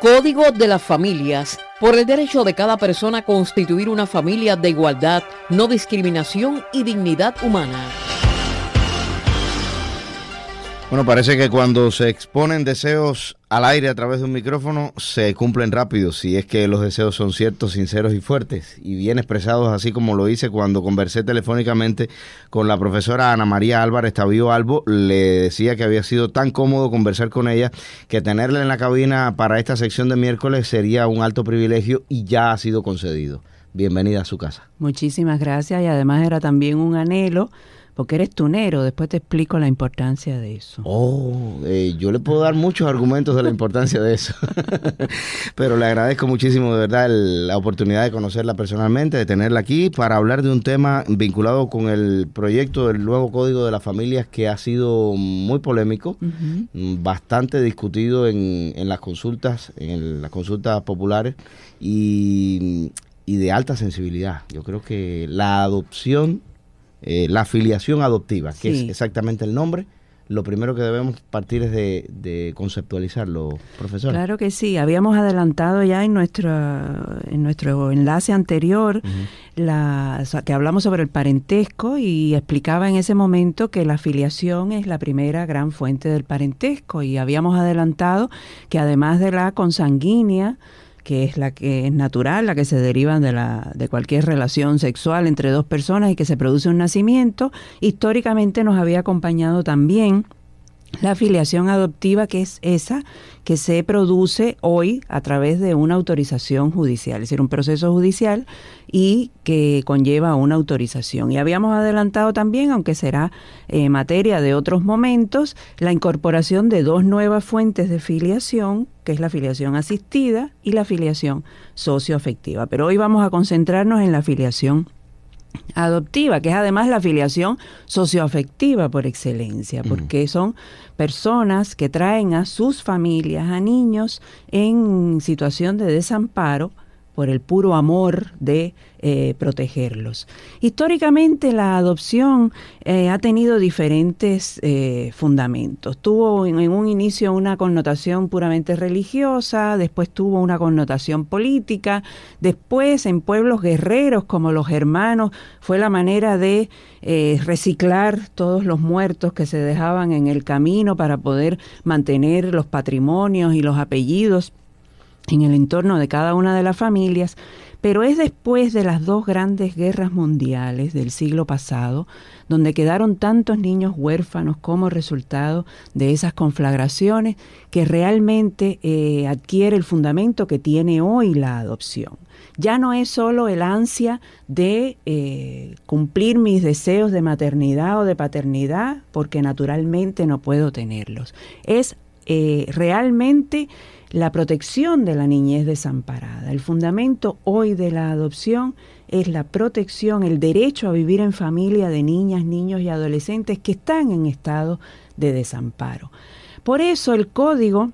Código de las Familias, por el derecho de cada persona a constituir una familia de igualdad, no discriminación y dignidad humana. Bueno, parece que cuando se exponen deseos al aire a través de un micrófono, se cumplen rápido, si es que los deseos son ciertos, sinceros y fuertes, y bien expresados, así como lo hice cuando conversé telefónicamente con la profesora Ana María Álvarez Tavío Albo, le decía que había sido tan cómodo conversar con ella que tenerla en la cabina para esta sección de miércoles sería un alto privilegio y ya ha sido concedido. Bienvenida a su casa. Muchísimas gracias y además era también un anhelo porque eres tunero, después te explico la importancia de eso. Oh, eh, yo le puedo dar muchos argumentos de la importancia de eso, pero le agradezco muchísimo de verdad la oportunidad de conocerla personalmente, de tenerla aquí para hablar de un tema vinculado con el proyecto del nuevo Código de las Familias que ha sido muy polémico, bastante discutido en, las consultas, en las consultas populares y de alta sensibilidad. Yo creo que la adopción eh, la afiliación adoptiva, que es exactamente el nombre, lo primero que debemos partir es de, de, conceptualizarlo, profesor. Claro que sí, habíamos adelantado ya en nuestro, en nuestro enlace anterior la, que hablamos sobre el parentesco y explicaba en ese momento que la afiliación es la primera gran fuente del parentesco y habíamos adelantado que además de la consanguínea, que es la que es natural, la que se deriva de, la, de cualquier relación sexual entre dos personas y que se produce un nacimiento, históricamente nos había acompañado también la afiliación adoptiva, que es esa que se produce hoy a través de una autorización judicial, es decir, un proceso judicial y que conlleva una autorización. Y habíamos adelantado también, aunque será eh, materia de otros momentos, la incorporación de dos nuevas fuentes de filiación, que es la filiación asistida y la filiación socioafectiva. Pero hoy vamos a concentrarnos en la filiación adoptiva, que es además la afiliación socioafectiva por excelencia, porque son personas que traen a sus familias, a niños en situación de desamparo por el puro amor de eh, protegerlos. Históricamente la adopción eh, ha tenido diferentes eh, fundamentos. Tuvo en, en, un inicio una connotación puramente religiosa, después tuvo una connotación política, después en pueblos guerreros como los hermanos fue la manera de reciclar todos los muertos que se dejaban en el camino para poder mantener los patrimonios y los apellidos en el entorno de cada una de las familias. Pero es después de las dos grandes guerras mundiales del siglo pasado, donde quedaron tantos niños huérfanos como resultado de esas conflagraciones, que realmente eh, adquiere el fundamento que tiene hoy la adopción. Ya no es solo el ansia de eh, cumplir mis deseos de maternidad o de paternidad, porque naturalmente no puedo tenerlos. Es eh, realmente la protección de la niñez desamparada. El fundamento hoy de la adopción es la protección, el derecho a vivir en familia de niñas, niños y adolescentes que están en estado de desamparo. Por eso el código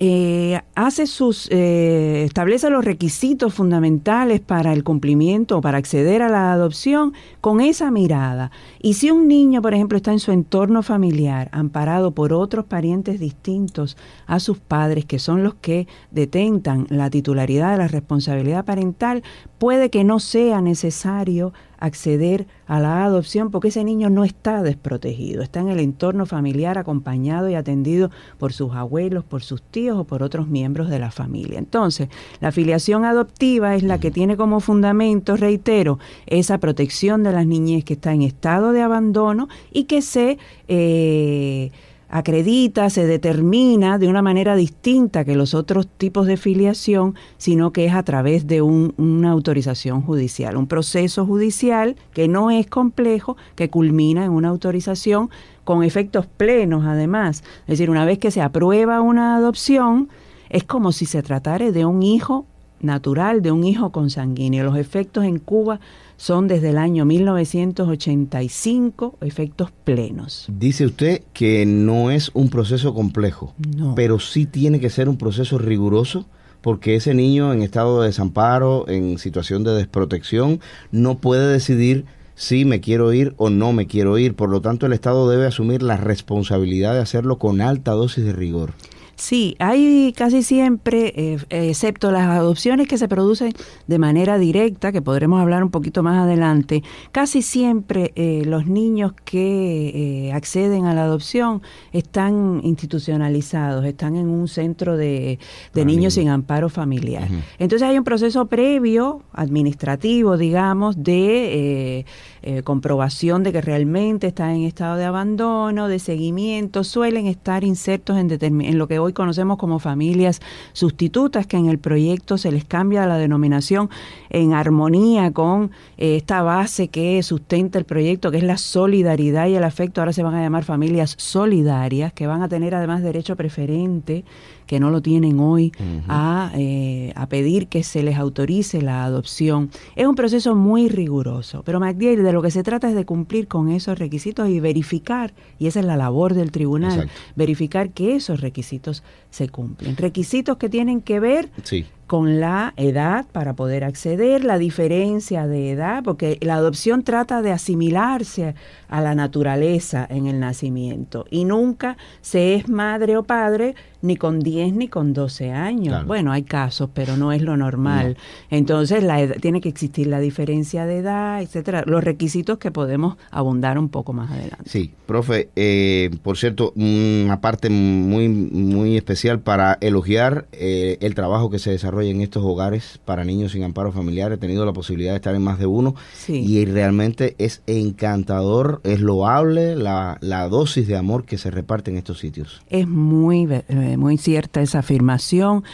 eh, hace sus, eh, establece los requisitos fundamentales para el cumplimiento, o para acceder a la adopción, con esa mirada. Y si un niño, por ejemplo, está en su entorno familiar, amparado por otros parientes distintos a sus padres, que son los que detentan la titularidad de la responsabilidad parental, puede que no sea necesario acceder a la adopción porque ese niño no está desprotegido, está en el entorno familiar acompañado y atendido por sus abuelos, por sus tíos o por otros miembros de la familia. Entonces, la filiación adoptiva es la que tiene como fundamento, reitero, esa protección de las niñez que está en estado de abandono y que se... Eh, acredita, se determina de una manera distinta que los otros tipos de filiación, sino que es a través de una autorización judicial, un proceso judicial que no es complejo, que culmina en una autorización con efectos plenos además. Es decir, una vez que se aprueba una adopción, es como si se tratara de un hijo natural, de un hijo consanguíneo. Los efectos en Cuba son desde el año 1985 efectos plenos. Dice usted que no es un proceso complejo, pero sí tiene que ser un proceso riguroso porque ese niño en estado de desamparo, en situación de desprotección, no puede decidir si me quiero ir o no me quiero ir. Por lo tanto, el Estado debe asumir la responsabilidad de hacerlo con alta dosis de rigor. Sí, hay casi siempre, eh, excepto las adopciones que se producen de manera directa, que podremos hablar un poquito más adelante, casi siempre eh, los niños que eh, acceden a la adopción están institucionalizados, están en un centro de, niños sin amparo familiar. Entonces hay un proceso previo, administrativo, digamos, de eh, comprobación de que realmente están en estado de abandono, de seguimiento, suelen estar insertos en, en lo que hoy conocemos como familias sustitutas, que en el proyecto se les cambia la denominación en armonía con eh, esta base que sustenta el proyecto, que es la solidaridad y el afecto. Ahora se van a llamar familias solidarias, que van a tener además derecho preferente que no lo tienen hoy, a, eh, a, pedir que se les autorice la adopción. Es un proceso muy riguroso, pero MacDill de lo que se trata es de cumplir con esos requisitos y verificar, y esa es la labor del tribunal, verificar que esos requisitos se cumplen. Requisitos que tienen que ver sí con la edad para poder acceder, la diferencia de edad, porque la adopción trata de asimilarse a la naturaleza en el nacimiento y nunca se es madre o padre ni con 10 ni con 12 años. Bueno, hay casos, pero no es lo normal. Entonces, la edad, tiene que existir la diferencia de edad, etcétera, los requisitos que podemos abundar un poco más adelante. Sí, profe, eh, por cierto, una parte muy muy especial para elogiar eh, el trabajo que se desarrolla en estos hogares para niños sin amparo familiar. He tenido la posibilidad de estar en más de uno y realmente es encantador, es loable la, dosis de amor que se reparte en estos sitios. Es muy, eh, muy cierta esa afirmación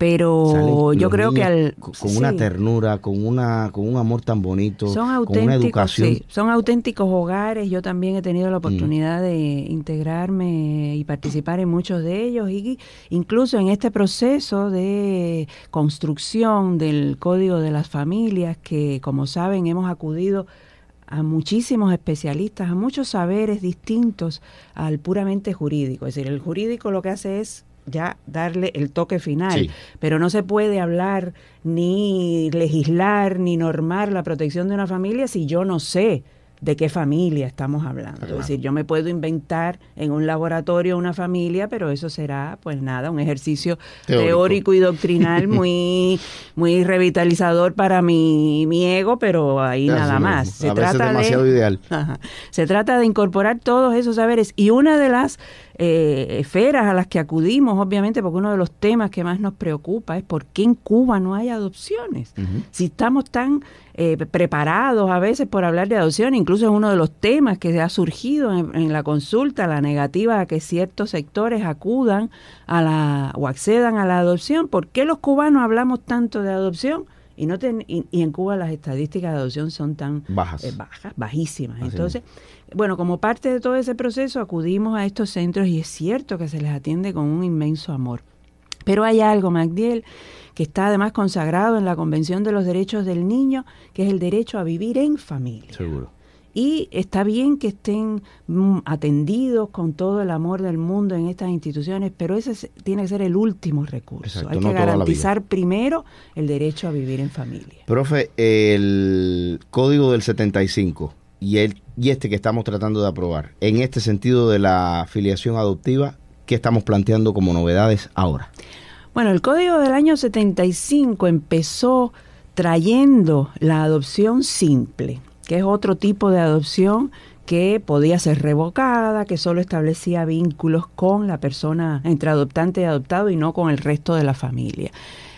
pero yo creo que con una ternura, con una con un amor tan bonito, con una educación, son auténticos hogares. Yo también he tenido la mm. oportunidad de integrarme y participar en muchos de ellos y incluso en este proceso de construcción del código de las familias que como saben hemos acudido a muchísimos especialistas, a muchos saberes distintos al puramente jurídico. Es decir, el jurídico lo que hace es ya darle el toque final. Pero no se puede hablar ni legislar ni normar la protección de una familia si yo no sé de qué familia estamos hablando. Es decir, yo me puedo inventar en un laboratorio una familia, pero eso será, pues nada, un ejercicio teórico, y doctrinal muy, muy revitalizador para mi, mi ego, pero ahí nada más. Se trata demasiado ideal. se trata de incorporar todos esos saberes y una de las eh, esferas a las que acudimos, obviamente, porque uno de los temas que más nos preocupa es por qué en Cuba no hay adopciones. Si estamos tan eh, preparados a veces por hablar de adopción, incluso es uno de los temas que ha surgido en, la consulta, la negativa a que ciertos sectores acudan a la, o accedan a la adopción. ¿Por qué los cubanos hablamos tanto de adopción? Y, y, en Cuba las estadísticas de adopción son tan eh, bajas, bajísimas. Entonces, bueno, como parte de todo ese proceso acudimos a estos centros y es cierto que se les atiende con un inmenso amor. Pero hay algo, Macdiel, que está además consagrado en la Convención de los Derechos del Niño, que es el derecho a vivir en familia. Seguro y está bien que estén mm, atendidos con todo el amor del mundo en estas instituciones, pero ese tiene que ser el último recurso. Hay que garantizar primero el derecho a vivir en familia. Profe, el código del 75 y, el, y este que estamos tratando de aprobar, en este sentido de la filiación adoptiva, ¿qué estamos planteando como novedades ahora? Bueno, el código del año 75 empezó trayendo la adopción simple que es otro tipo de adopción que podía ser revocada, que solo establecía vínculos con la persona entre adoptante y adoptado y no con el resto de la familia.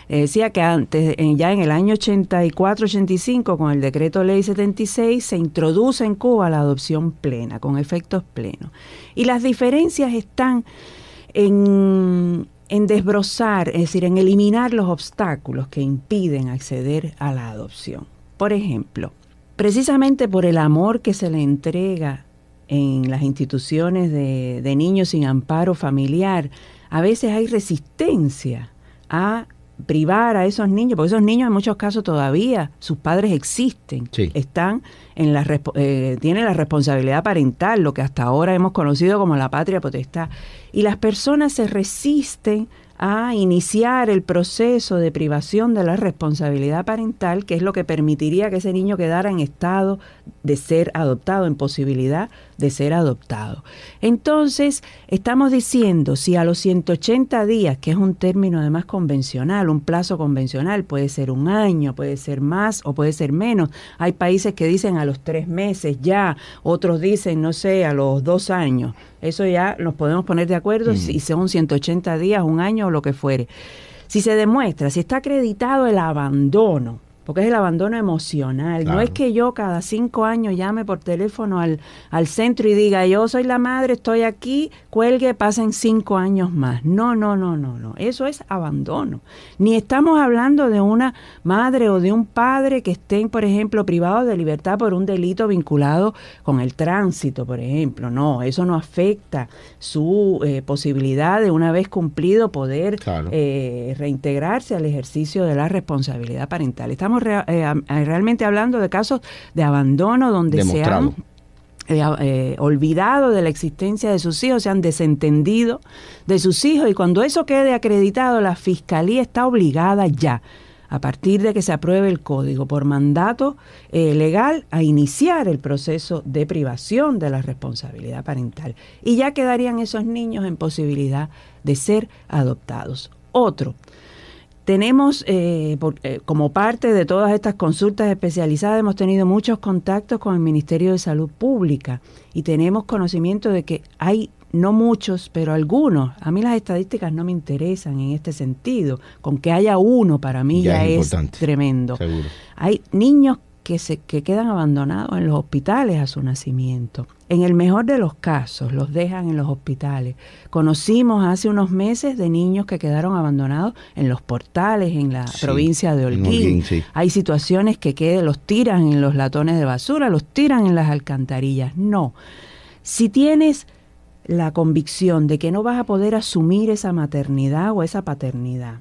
Eh, decía que antes, ya en el año 84-85, con el decreto ley 76, se introduce en Cuba la adopción plena, con efectos plenos. Y las diferencias están en, en desbrozar, es decir, en eliminar los obstáculos que impiden acceder a la adopción. Por ejemplo, precisamente por el amor que se le entrega en las instituciones de, niños sin amparo familiar, a veces hay resistencia a privar a esos niños, porque esos niños en muchos casos todavía, sus padres existen, están en la eh, tienen la responsabilidad parental, lo que hasta ahora hemos conocido como la patria potestad, y las personas se resisten a iniciar el proceso de privación de la responsabilidad parental, que es lo que permitiría que ese niño quedara en estado de ser adoptado, en posibilidad de ser adoptado. Entonces, estamos diciendo, si a los 180 días, que es un término además convencional, un plazo convencional, puede ser un año, puede ser más o puede ser menos, hay países que dicen a los tres meses ya, otros dicen, no sé, a los dos años, eso ya nos podemos poner de acuerdo mm. si son 180 días, un año o lo que fuere. Si se demuestra, si está acreditado el abandono, porque es el abandono emocional. No es que yo cada cinco años llame por teléfono al, al, centro y diga, yo soy la madre, estoy aquí, cuelgue, pasen cinco años más. No, no, no, no, no. Eso es abandono. Ni estamos hablando de una madre o de un padre que estén, por ejemplo, privados de libertad por un delito vinculado con el tránsito, por ejemplo. No, eso no afecta su eh, posibilidad de una vez cumplido poder eh, reintegrarse al ejercicio de la responsabilidad parental. Estamos eh, eh, realmente hablando de casos de abandono donde se han eh, olvidado de la existencia de sus hijos, se han desentendido de sus hijos y cuando eso quede acreditado, la Fiscalía está obligada ya a partir de que se apruebe el código por mandato legal a iniciar el proceso de privación de la responsabilidad parental. Y ya quedarían esos niños en posibilidad de ser adoptados. Otro, tenemos, eh, eh, como parte de todas estas consultas especializadas, hemos tenido muchos contactos con el Ministerio de Salud Pública y tenemos conocimiento de que hay, no muchos, pero algunos, a mí las estadísticas no me interesan en este sentido, con que haya uno para mí ya, es, tremendo. Hay niños que, se, que quedan abandonados en los hospitales a su nacimiento. En el mejor de los casos, los dejan en los hospitales. Conocimos hace unos meses de niños que quedaron abandonados en los portales en la provincia de Holguín. Hay situaciones que los tiran en los latones de basura, los tiran en las alcantarillas. No. Si tienes la convicción de que no vas a poder asumir esa maternidad o esa paternidad,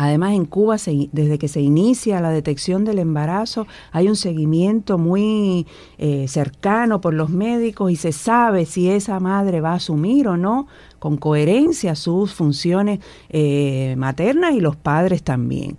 Además, en Cuba, desde que se inicia la detección del embarazo, hay un seguimiento muy eh, cercano por los médicos y se sabe si esa madre va a asumir o no con coherencia sus funciones eh, maternas y los padres también.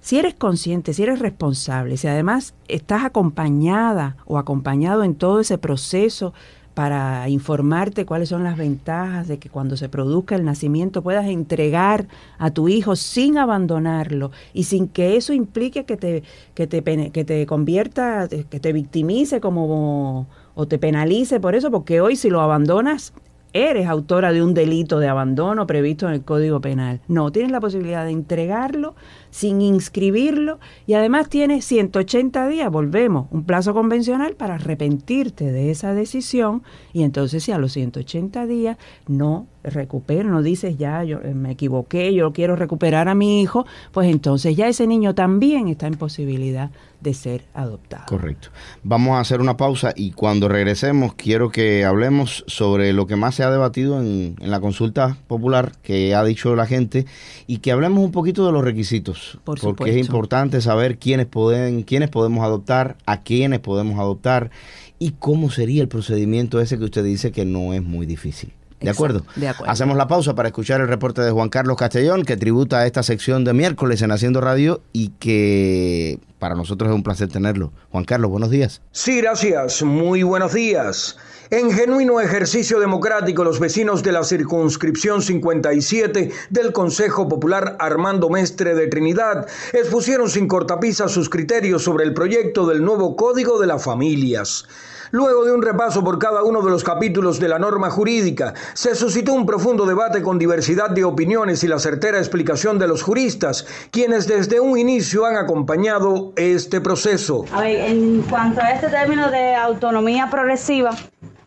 Si eres consciente, si eres responsable, si además estás acompañada o acompañado en todo ese proceso para informarte cuáles son las ventajas de que cuando se produzca el nacimiento puedas entregar a tu hijo sin abandonarlo y sin que eso implique que te, que te, que te convierta, eh, que te victimice como o te penalice por eso, porque hoy si lo abandonas eres autora de un delito de abandono previsto en el Código Penal. No, tienes la posibilidad de entregarlo sin inscribirlo y además tienes 180 días, volvemos, un plazo convencional para arrepentirte de esa decisión y entonces si a los 180 días no recupero, no dices ya, yo eh, me equivoqué, yo quiero recuperar a mi hijo, pues entonces ya ese niño también está en posibilidad de ser adoptado. Correcto. Vamos a hacer una pausa y cuando regresemos quiero que hablemos sobre lo que más se ha debatido en, la consulta popular que ha dicho la gente y que hablemos un poquito de los requisitos, porque es importante saber quiénes pueden, quiénes podemos adoptar, a quiénes podemos adoptar y cómo sería el procedimiento ese que usted dice que no es muy difícil. ¿De acuerdo? Hacemos la pausa para escuchar el reporte de Juan Carlos Castellón, que tributa a esta sección de miércoles en Haciendo Radio y que para nosotros es un placer tenerlo. Juan Carlos, buenos días. Sí, gracias. Muy buenos días. En genuino ejercicio democrático, los vecinos de la circunscripción 57 del Consejo Popular Armando Mestre de Trinidad expusieron sin cortapisa sus criterios sobre el proyecto del nuevo Código de las Familias. Luego de un repaso por cada uno de los capítulos de la norma jurídica, se suscitó un profundo debate con diversidad de opiniones y la certera explicación de los juristas, quienes desde un inicio han acompañado este proceso. en cuanto a este término de autonomía progresiva,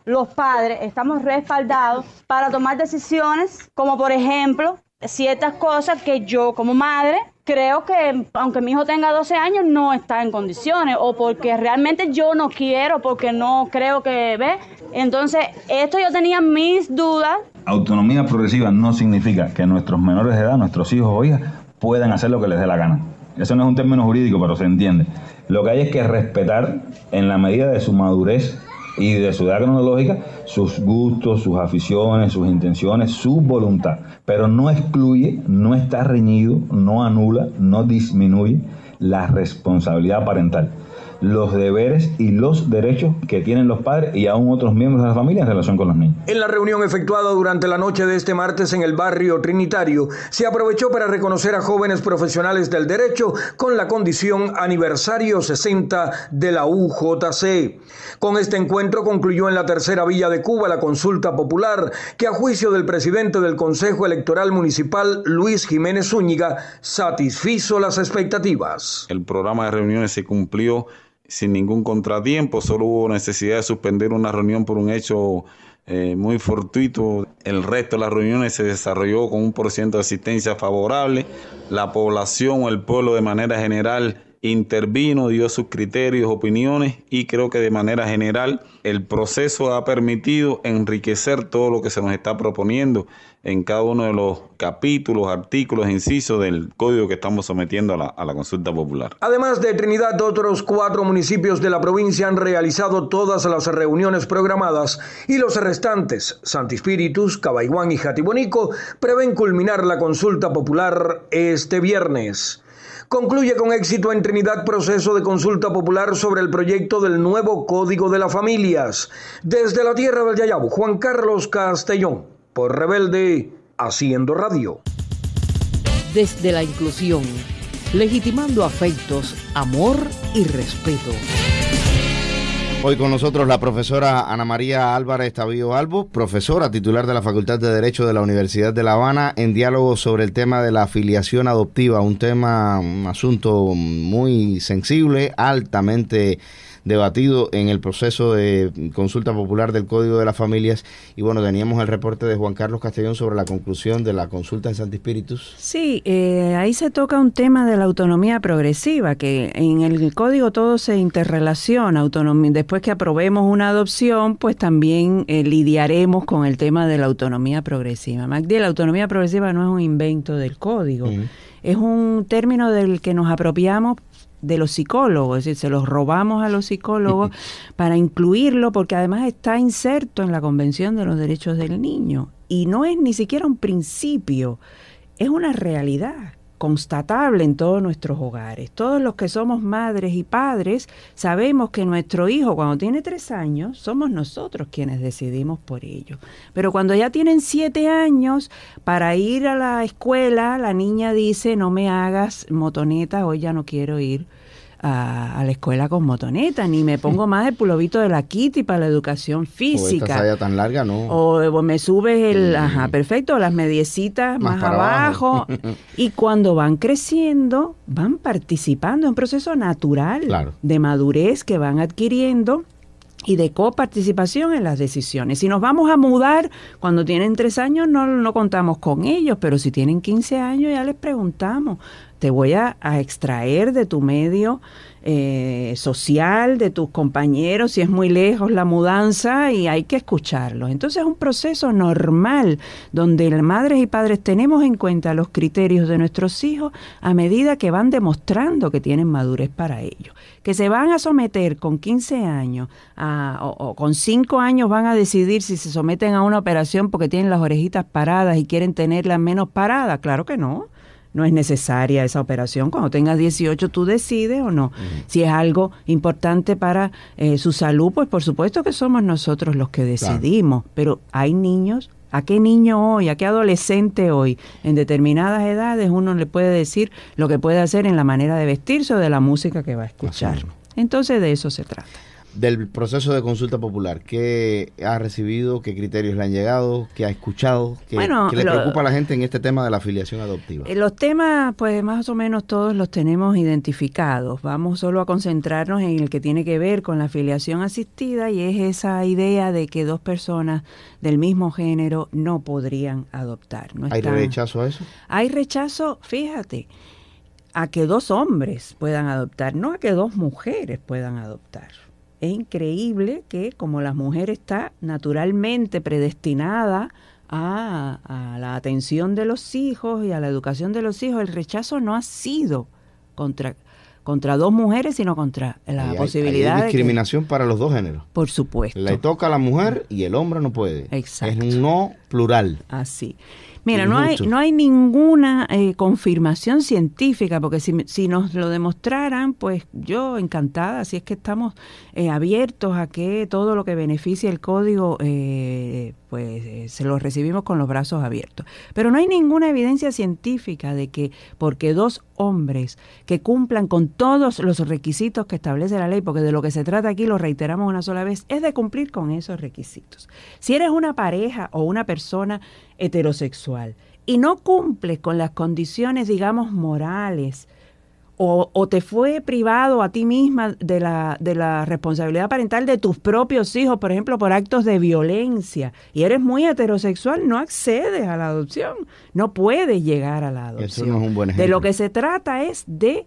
los padres estamos respaldados para tomar decisiones como por ejemplo ciertas cosas que yo como madre creo que aunque mi hijo tenga 12 años no está en condiciones o porque realmente yo no quiero, porque no creo que ve. Entonces, esto yo tenía mis dudas. Autonomía progresiva no significa que nuestros menores de edad, nuestros hijos o hijas, puedan hacer lo que les dé la gana. Eso no es un término jurídico, pero se entiende. Lo que hay es que respetar en la medida de su madurez y de su edad cronológica, sus gustos, sus aficiones, sus intenciones, su voluntad. Pero no excluye, no está reñido, no anula, no disminuye la responsabilidad parental los deberes y los derechos que tienen los padres y aún otros miembros de la familia en relación con los niños. En la reunión efectuada durante la noche de este martes en el barrio Trinitario, se aprovechó para reconocer a jóvenes profesionales del derecho con la condición aniversario 60 de la UJC. Con este encuentro concluyó en la tercera villa de Cuba la consulta popular que a juicio del presidente del Consejo Electoral Municipal, Luis Jiménez Zúñiga, satisfizo las expectativas. El programa de reuniones se cumplió sin ningún contratiempo, solo hubo necesidad de suspender una reunión por un hecho eh, muy fortuito. El resto de las reuniones se desarrolló con un porcentaje de asistencia favorable. La población o el pueblo de manera general intervino, dio sus criterios, opiniones y creo que de manera general el proceso ha permitido enriquecer todo lo que se nos está proponiendo en cada uno de los capítulos, artículos, incisos del código que estamos sometiendo a la, consulta popular. Además de Trinidad, otros cuatro municipios de la provincia han realizado todas las reuniones programadas y los restantes, Santi Espíritus, Cabaiguán y Jatibonico, prevén culminar la consulta popular este viernes concluye con éxito en Trinidad proceso de consulta popular sobre el proyecto del nuevo Código de las Familias. Desde la tierra del Yayabo, Juan Carlos Castellón, por Rebelde, haciendo radio. Desde la inclusión, legitimando afectos, amor y respeto. Hoy con nosotros la profesora Ana María Álvarez Tavío Albo, profesora titular de la Facultad de Derecho de la Universidad de La Habana, en diálogo sobre el tema de la afiliación adoptiva, un tema, un asunto muy sensible, altamente debatido en el proceso de consulta popular del Código de las Familias. Y bueno, teníamos el reporte de Juan Carlos Castellón sobre la conclusión de la consulta en Santi Espíritus. Sí, eh, ahí se toca un tema de la autonomía progresiva, que en el Código todo se interrelaciona. Autonomía. Después que aprobemos una adopción, pues también eh, lidiaremos con el tema de la autonomía progresiva. Magdi, la autonomía progresiva no es un invento del Código. Es un término del que nos apropiamos de los psicólogos, es decir, se los robamos a los psicólogos para incluirlo porque además está inserto en la Convención de los Derechos del Niño y no es ni siquiera un principio, es una realidad constatable en todos nuestros hogares. Todos los que somos madres y padres sabemos que nuestro hijo cuando tiene tres años somos nosotros quienes decidimos por ello. Pero cuando ya tienen siete años, para ir a la escuela, la niña dice, no me hagas motoneta, hoy ya no quiero ir a, la escuela con motoneta, ni me pongo más el pulovito de la Kitty para la educación física. O tan larga, pues, me subes el, ajá, perfecto, las mediecitas más, abajo. y cuando van creciendo, van participando es un proceso natural de madurez que van adquiriendo y de coparticipación en las decisiones. Si nos vamos a mudar cuando tienen tres años, no, no contamos con ellos, pero si tienen 15 años ya les preguntamos, te voy a, extraer de tu medio eh, social, de tus compañeros, si es muy lejos la mudanza, y hay que escucharlos. Entonces es un proceso normal donde las madres y padres tenemos en cuenta los criterios de nuestros hijos a medida que van demostrando que tienen madurez para ello. Que se van a someter con 15 años o, o, con 5 años van a decidir si se someten a una operación porque tienen las orejitas paradas y quieren tenerlas menos paradas. Claro que no no es necesaria esa operación. Cuando tengas 18 tú decides o no. Si es algo importante para eh, su salud, pues por supuesto que somos nosotros los que decidimos. Pero hay niños, ¿a qué niño hoy, a qué adolescente hoy? En determinadas edades uno le puede decir lo que puede hacer en la manera de vestirse o de la música que va a escuchar. Entonces de eso se trata del proceso de consulta popular? ¿Qué ha recibido? ¿Qué criterios le han llegado? ¿Qué ha escuchado? ¿Qué, le preocupa a la gente en este tema de la afiliación adoptiva? Eh, los temas, pues más o menos todos los tenemos identificados. Vamos solo a concentrarnos en el que tiene que ver con la afiliación asistida y es esa idea de que dos personas del mismo género no podrían adoptar. ¿Hay rechazo a eso? Hay rechazo, fíjate a que dos hombres puedan adoptar, no a que dos mujeres puedan adoptar. Es increíble que como la mujer está naturalmente predestinada a, la atención de los hijos y a la educación de los hijos, el rechazo no ha sido contra, contra dos mujeres, sino contra la posibilidad de discriminación para los dos géneros. Por supuesto. Le toca a la mujer y el hombre no puede. Exacto. Es no plural. Así. Mira, no hay, no hay ninguna eh, confirmación científica, porque si, nos lo demostraran, pues yo encantada, si es que estamos eh, abiertos a que todo lo que beneficie el código, eh, pues se lo recibimos con los brazos abiertos. Pero no hay ninguna evidencia científica de que porque dos hombres que cumplan con todos los requisitos que establece la ley, porque de lo que se trata aquí, lo reiteramos una sola vez, es de cumplir con esos requisitos. Si eres una pareja o una persona, persona heterosexual y no cumple con las condiciones, digamos, morales, o, te fue privado a ti misma de la, de la responsabilidad parental de tus propios hijos, por ejemplo, por actos de violencia, y eres muy heterosexual, no accedes a la adopción, no puedes llegar a la adopción. De lo que se trata es de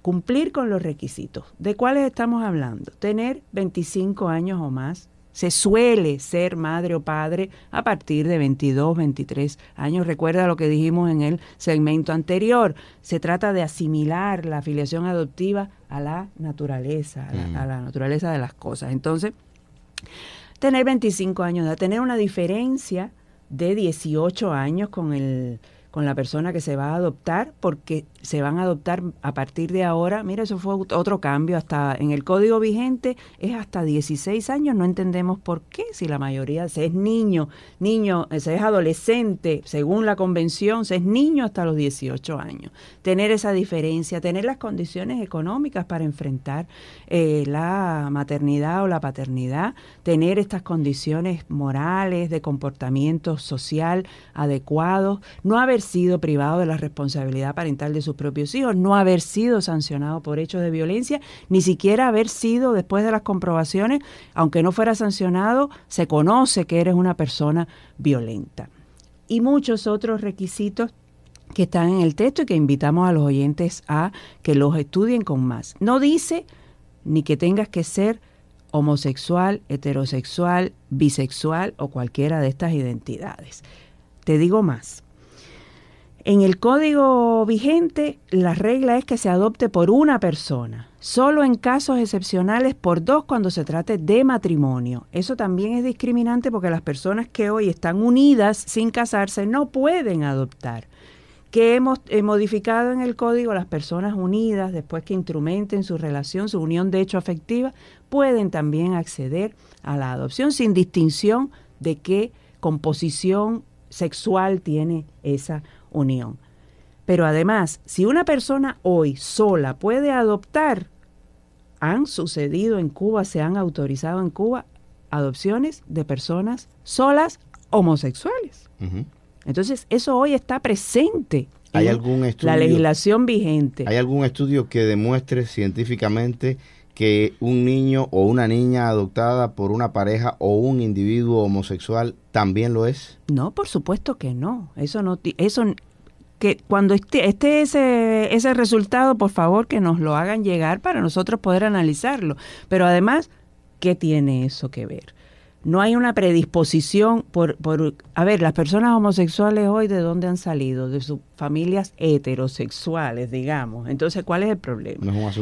cumplir con los requisitos. ¿De cuáles estamos hablando? Tener 25 años o más, se suele ser madre o padre a partir de 22, 23 años. Recuerda lo que dijimos en el segmento anterior. Se trata de asimilar la afiliación adoptiva a la naturaleza, a la, mm. naturaleza de las cosas. Entonces, tener 25 años de tener una diferencia de 18 años con el con la persona que se va a adoptar porque se van a adoptar a partir de ahora. Mira, eso fue otro cambio. Hasta en el código vigente es hasta 16 años. No entendemos por qué, si la mayoría se es niño, niño, eh, se es adolescente, según la convención, se es niño hasta los 18 años. Tener esa diferencia, tener las condiciones económicas para enfrentar eh, la maternidad o la paternidad, tener estas condiciones morales, de comportamiento social adecuados, no haber sido privado de la responsabilidad parental de su propios hijos, no haber sido sancionado por hechos de violencia, ni siquiera haber sido, después de las comprobaciones, aunque no fuera sancionado, se conoce que eres una persona violenta. Y muchos otros requisitos que están en el texto y que invitamos a los oyentes a que los estudien con más. No dice ni que tengas que ser homosexual, heterosexual, bisexual o cualquiera de estas identidades. Te digo más, en el código vigente, la regla es que se adopte por una persona, solo en casos excepcionales por dos cuando se trate de matrimonio. Eso también es discriminante porque las personas que hoy están unidas sin casarse no pueden adoptar. Que hemos eh, modificado en el código las personas unidas, después que instrumenten su relación, su unión de hecho afectiva, pueden también acceder a la adopción sin distinción de qué composición sexual tiene esa unión. Pero además, si una persona hoy sola puede adoptar, han sucedido en Cuba, se han autorizado en Cuba adopciones de personas solas homosexuales. Entonces, eso hoy está presente ¿Hay en algún estudio, la legislación vigente. ¿Hay algún estudio que demuestre científicamente que un niño o una niña adoptada por una pareja o un individuo homosexual también lo es? No, por supuesto que no. Eso no eso que cuando esté, esté ese, ese resultado, por favor, que nos lo hagan llegar para nosotros poder analizarlo. Pero además, ¿qué tiene eso que ver? No hay una predisposición por, por... A ver, las personas homosexuales hoy, ¿de dónde han salido? De su familias heterosexuales, digamos. Entonces, ¿cuál es el problema?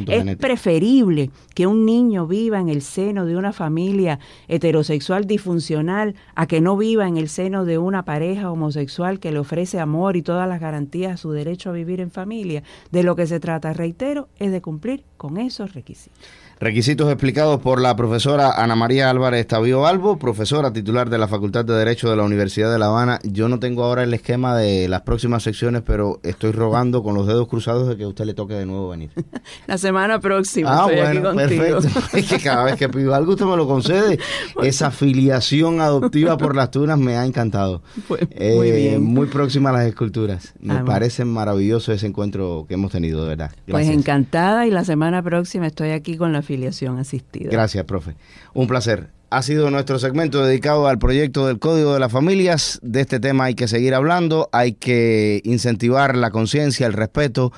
es preferible que un niño viva en el seno de una familia heterosexual disfuncional a que no viva en el seno de una pareja homosexual que le ofrece amor y todas las garantías a su derecho a vivir en familia. De lo que se trata, reitero, es de cumplir con esos requisitos. Requisitos explicados por la profesora Ana María Álvarez Tabío Albo, profesora titular de la Facultad de Derecho de la Universidad de La Habana. Yo no tengo ahora el esquema de las próximas secciones pero estoy rogando con los dedos cruzados de que usted le toque de nuevo venir. La semana próxima. Ah, bueno, perfecto. Es que cada vez que pido algo usted me lo concede. Esa filiación adoptiva por las tunas me ha encantado. Pues, muy, eh, bien. muy próxima a las esculturas. Me parece maravilloso ese encuentro que hemos tenido, de verdad. Pues encantada y la semana próxima estoy aquí con la afiliación asistida. Gracias, profe. Un placer ha sido nuestro segmento dedicado al proyecto del Código de las Familias. De este tema hay que seguir hablando, hay que incentivar la conciencia, el respeto,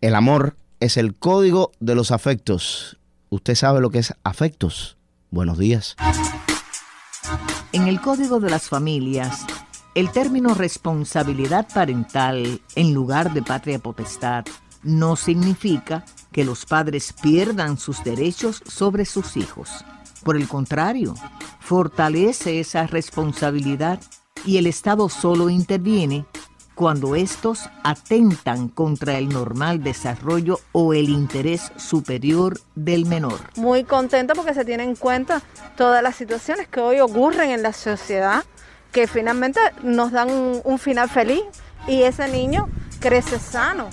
el amor. Es el Código de los Afectos. ¿Usted sabe lo que es afectos? Buenos días. En el Código de las Familias, el término responsabilidad parental en lugar de patria potestad no significa que los padres pierdan sus derechos sobre sus hijos por el contrario, fortalece esa responsabilidad y el Estado solo interviene cuando estos atentan contra el normal desarrollo o el interés superior del menor. Muy contenta porque se tienen en cuenta todas las situaciones que hoy ocurren en la sociedad, que finalmente nos dan un, un final feliz y ese niño crece sano.